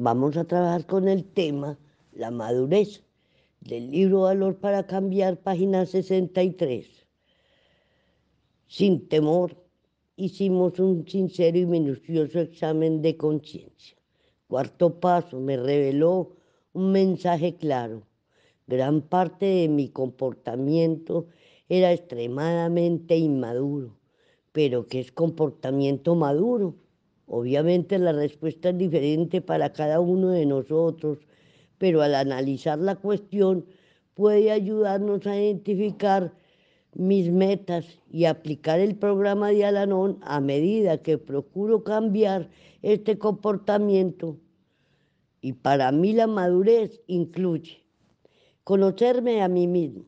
vamos a trabajar con el tema la madurez del libro Valor para Cambiar, página 63. Sin temor, hicimos un sincero y minucioso examen de conciencia. Cuarto paso, me reveló un mensaje claro. Gran parte de mi comportamiento era extremadamente inmaduro, pero ¿qué es comportamiento maduro? Obviamente la respuesta es diferente para cada uno de nosotros, pero al analizar la cuestión puede ayudarnos a identificar mis metas y aplicar el programa de Alanón a medida que procuro cambiar este comportamiento. Y para mí la madurez incluye conocerme a mí mismo,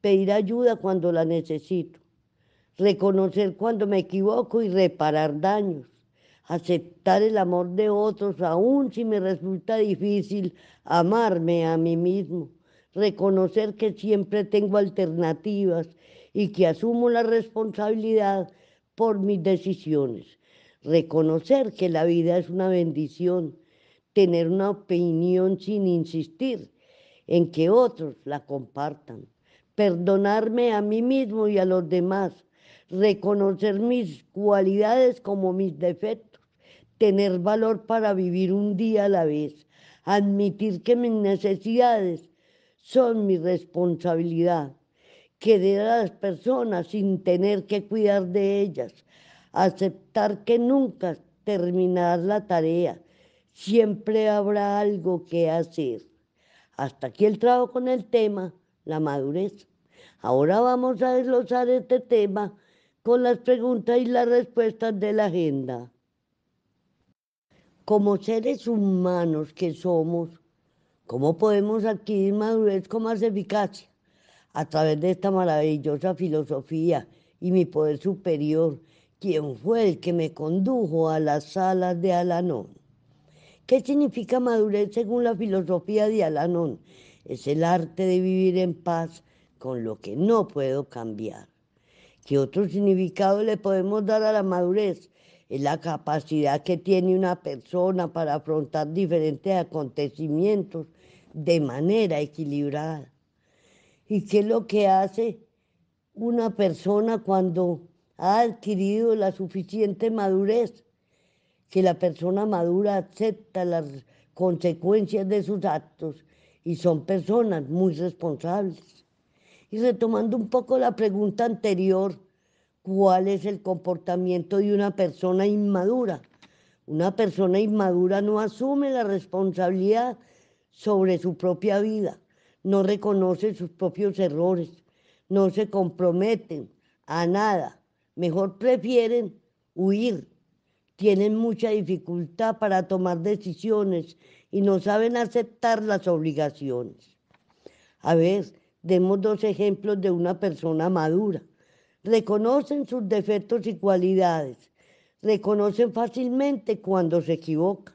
pedir ayuda cuando la necesito, reconocer cuando me equivoco y reparar daños, aceptar el amor de otros, aun si me resulta difícil amarme a mí mismo, reconocer que siempre tengo alternativas y que asumo la responsabilidad por mis decisiones, reconocer que la vida es una bendición, tener una opinión sin insistir en que otros la compartan, perdonarme a mí mismo y a los demás, reconocer mis cualidades como mis defectos tener valor para vivir un día a la vez, admitir que mis necesidades son mi responsabilidad, querer a las personas sin tener que cuidar de ellas, aceptar que nunca terminar la tarea, siempre habrá algo que hacer. Hasta aquí el trabajo con el tema, la madurez. Ahora vamos a desglosar este tema con las preguntas y las respuestas de la agenda como seres humanos que somos, ¿cómo podemos adquirir madurez con más eficacia? A través de esta maravillosa filosofía y mi poder superior, quien fue el que me condujo a las salas de Alanón. ¿Qué significa madurez según la filosofía de Alanón? Es el arte de vivir en paz con lo que no puedo cambiar. ¿Qué otro significado le podemos dar a la madurez? la capacidad que tiene una persona para afrontar diferentes acontecimientos de manera equilibrada. ¿Y qué es lo que hace una persona cuando ha adquirido la suficiente madurez? Que la persona madura acepta las consecuencias de sus actos y son personas muy responsables. Y retomando un poco la pregunta anterior, cuál es el comportamiento de una persona inmadura. Una persona inmadura no asume la responsabilidad sobre su propia vida, no reconoce sus propios errores, no se comprometen a nada. Mejor prefieren huir. Tienen mucha dificultad para tomar decisiones y no saben aceptar las obligaciones. A ver, demos dos ejemplos de una persona madura reconocen sus defectos y cualidades, reconocen fácilmente cuando se equivocan.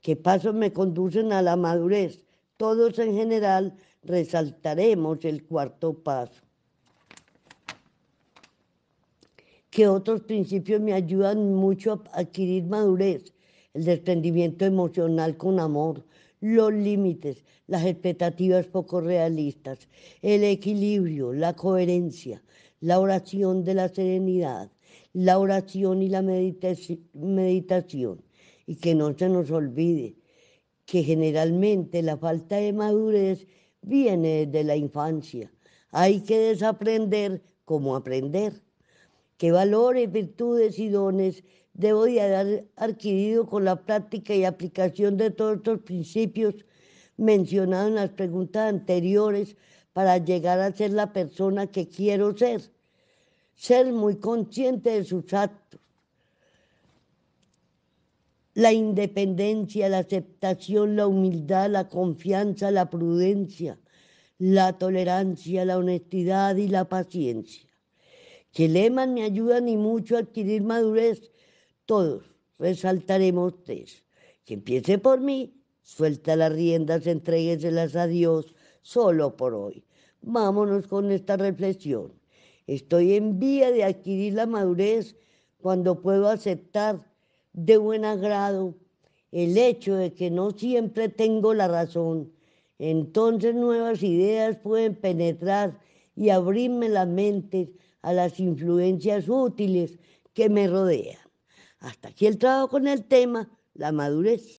¿Qué pasos me conducen a la madurez? Todos en general resaltaremos el cuarto paso. ¿Qué otros principios me ayudan mucho a adquirir madurez? El desprendimiento emocional con amor, los límites, las expectativas poco realistas, el equilibrio, la coherencia, la oración de la serenidad, la oración y la meditación. Y que no se nos olvide que generalmente la falta de madurez viene de la infancia. Hay que desaprender como aprender. ¿Qué valores, virtudes y dones debo de haber adquirido con la práctica y aplicación de todos estos principios mencionados en las preguntas anteriores para llegar a ser la persona que quiero ser. Ser muy consciente de sus actos. La independencia, la aceptación, la humildad, la confianza, la prudencia, la tolerancia, la honestidad y la paciencia. Que leman me ayudan ni mucho a adquirir madurez. Todos resaltaremos tres. Que empiece por mí, suelta las riendas, entrégueselas a Dios solo por hoy. Vámonos con esta reflexión. Estoy en vía de adquirir la madurez cuando puedo aceptar de buen agrado el hecho de que no siempre tengo la razón. Entonces nuevas ideas pueden penetrar y abrirme la mente a las influencias útiles que me rodean. Hasta aquí el trabajo con el tema, la madurez.